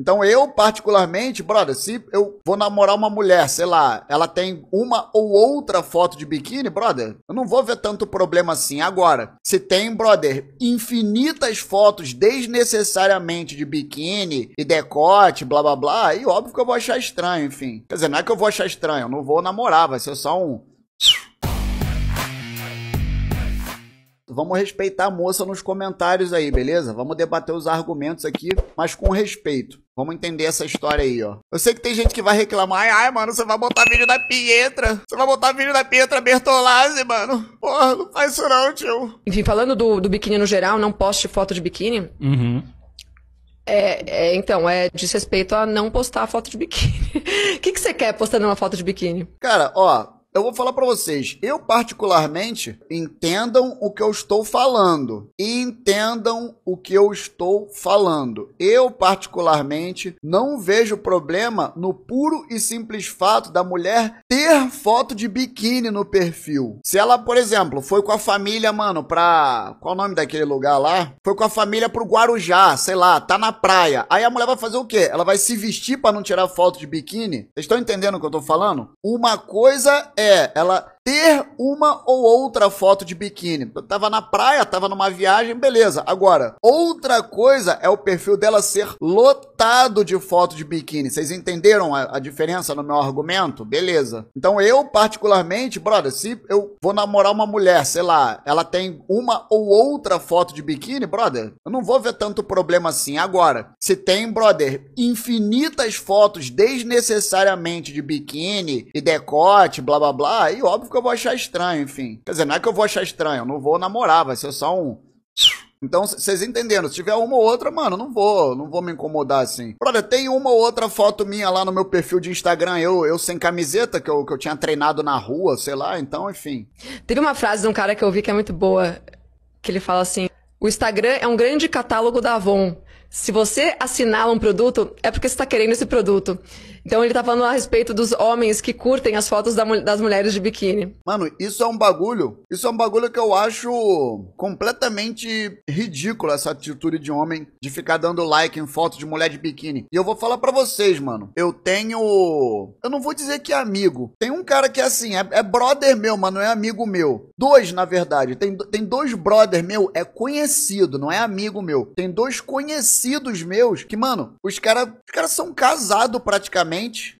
Então eu, particularmente, brother, se eu vou namorar uma mulher, sei lá, ela tem uma ou outra foto de biquíni, brother, eu não vou ver tanto problema assim. Agora, se tem, brother, infinitas fotos desnecessariamente de biquíni e decote, blá blá blá, aí óbvio que eu vou achar estranho, enfim. Quer dizer, não é que eu vou achar estranho, eu não vou namorar, vai ser só um, Vamos respeitar a moça nos comentários aí, beleza? Vamos debater os argumentos aqui, mas com respeito. Vamos entender essa história aí, ó. Eu sei que tem gente que vai reclamar. Ai, ai, mano, você vai botar vídeo da Pietra. Você vai botar vídeo da Pietra Bertolazzi, mano. Porra, não faz isso não, tio. Enfim, falando do, do biquíni no geral, não poste foto de biquíni. Uhum. É, é, então, é desrespeito a não postar foto de biquíni. O que, que você quer postando uma foto de biquíni? Cara, ó, eu vou falar para vocês. Eu, particularmente, entendam o que eu estou falando. entendam o que eu estou falando. Eu, particularmente, não vejo problema no puro e simples fato da mulher ter foto de biquíni no perfil. Se ela, por exemplo, foi com a família, mano, pra. Qual o nome daquele lugar lá? Foi com a família pro Guarujá, sei lá, tá na praia. Aí a mulher vai fazer o quê? Ela vai se vestir para não tirar foto de biquíni? Vocês estão entendendo o que eu tô falando? Uma coisa é, ela, ter uma ou outra foto de biquíni. Eu tava na praia, tava numa viagem, beleza. Agora, outra coisa é o perfil dela ser lotado de foto de biquíni. Vocês entenderam a, a diferença no meu argumento? Beleza. Então eu, particularmente, brother, se eu vou namorar uma mulher, sei lá, ela tem uma ou outra foto de biquíni, brother, eu não vou ver tanto problema assim. Agora, se tem, brother, infinitas fotos desnecessariamente de biquíni e decote, blá blá blá, aí óbvio que eu vou achar estranho, enfim. Quer dizer, não é que eu vou achar estranho, eu não vou namorar, vai ser só um. Então, vocês entenderam, se tiver uma ou outra, mano, não vou, não vou me incomodar assim. Olha, tem uma ou outra foto minha lá no meu perfil de Instagram, eu, eu sem camiseta, que eu, que eu tinha treinado na rua, sei lá, então, enfim. Teve uma frase de um cara que eu vi que é muito boa, que ele fala assim: o Instagram é um grande catálogo da Avon. Se você assinala um produto, é porque você está querendo esse produto. Então ele tá falando a respeito dos homens que curtem as fotos da, das mulheres de biquíni. Mano, isso é um bagulho. Isso é um bagulho que eu acho completamente ridículo essa atitude de homem de ficar dando like em fotos de mulher de biquíni. E eu vou falar para vocês, mano. Eu tenho. Eu não vou dizer que é amigo. Tem um cara que é assim, é, é brother meu, mas não é amigo meu. Dois, na verdade. Tem, tem dois brother meu, é conhecido, não é amigo meu. Tem dois conhecidos meus que, mano, os caras os cara são casados praticamente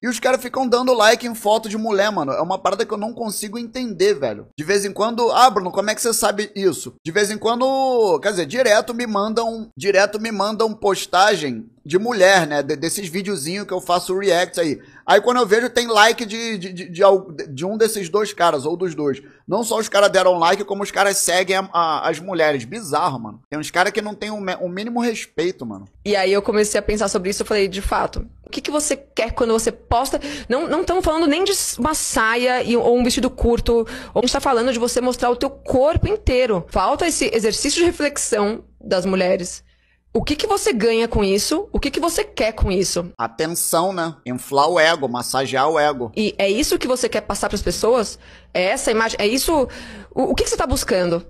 e os caras ficam dando like em foto de mulher, mano. É uma parada que eu não consigo entender, velho. De vez em quando. Ah, Bruno, como é que você sabe isso? De vez em quando. Quer dizer, direto me mandam. Direto me mandam postagem de mulher, né? De, desses videozinhos que eu faço react aí. Aí quando eu vejo, tem like de, de, de, de, de um desses dois caras, ou dos dois. Não só os caras deram like, como os caras seguem a, a, as mulheres. Bizarro, mano. Tem uns caras que não tem o um, um mínimo respeito, mano. E aí eu comecei a pensar sobre isso, eu falei, de fato, o que, que você quer quando você posta? Não estamos falando nem de uma saia e, ou um vestido curto. A gente está falando de você mostrar o teu corpo inteiro. Falta esse exercício de reflexão das mulheres o que, que você ganha com isso? O que, que você quer com isso? Atenção, né? Inflar o ego, massagear o ego. E é isso que você quer passar para as pessoas? É essa imagem? É isso? O, o que, que você está buscando?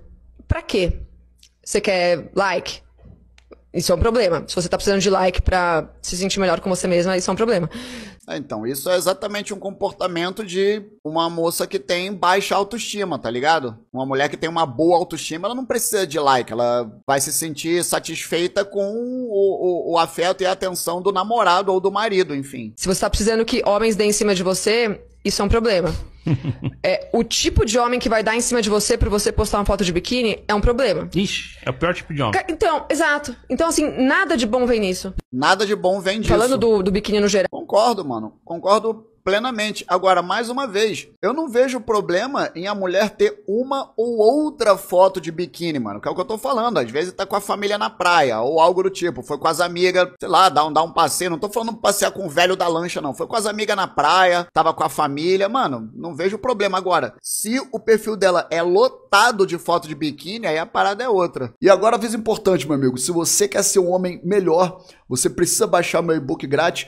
Para quê? Você quer like? Isso é um problema. Se você está precisando de like para se sentir melhor com você mesma, isso é um problema. É, então, isso é exatamente um comportamento de uma moça que tem baixa autoestima, tá ligado? Uma mulher que tem uma boa autoestima, ela não precisa de like, ela vai se sentir satisfeita com o, o, o afeto e a atenção do namorado ou do marido, enfim. Se você tá precisando que homens deem em cima de você, isso é um problema. é, o tipo de homem que vai dar em cima de você pra você postar uma foto de biquíni é um problema. Ixi, é o pior tipo de homem. Então, exato. Então, assim, nada de bom vem nisso. Nada de bom vem disso. Falando do, do biquíni no geral. Concordo, mano. Concordo plenamente. Agora, mais uma vez, eu não vejo problema em a mulher ter uma ou outra foto de biquíni, mano. Que é o que eu tô falando. Às vezes tá com a família na praia, ou algo do tipo. Foi com as amigas, sei lá, dar um, dar um passeio. Não tô falando passear com o velho da lancha, não. Foi com as amigas na praia, tava com a família. Mano, não vejo problema. Agora, se o perfil dela é lotado de foto de biquíni, aí a parada é outra. E agora, aviso importante, meu amigo. Se você quer ser um homem melhor, você precisa baixar meu e-book grátis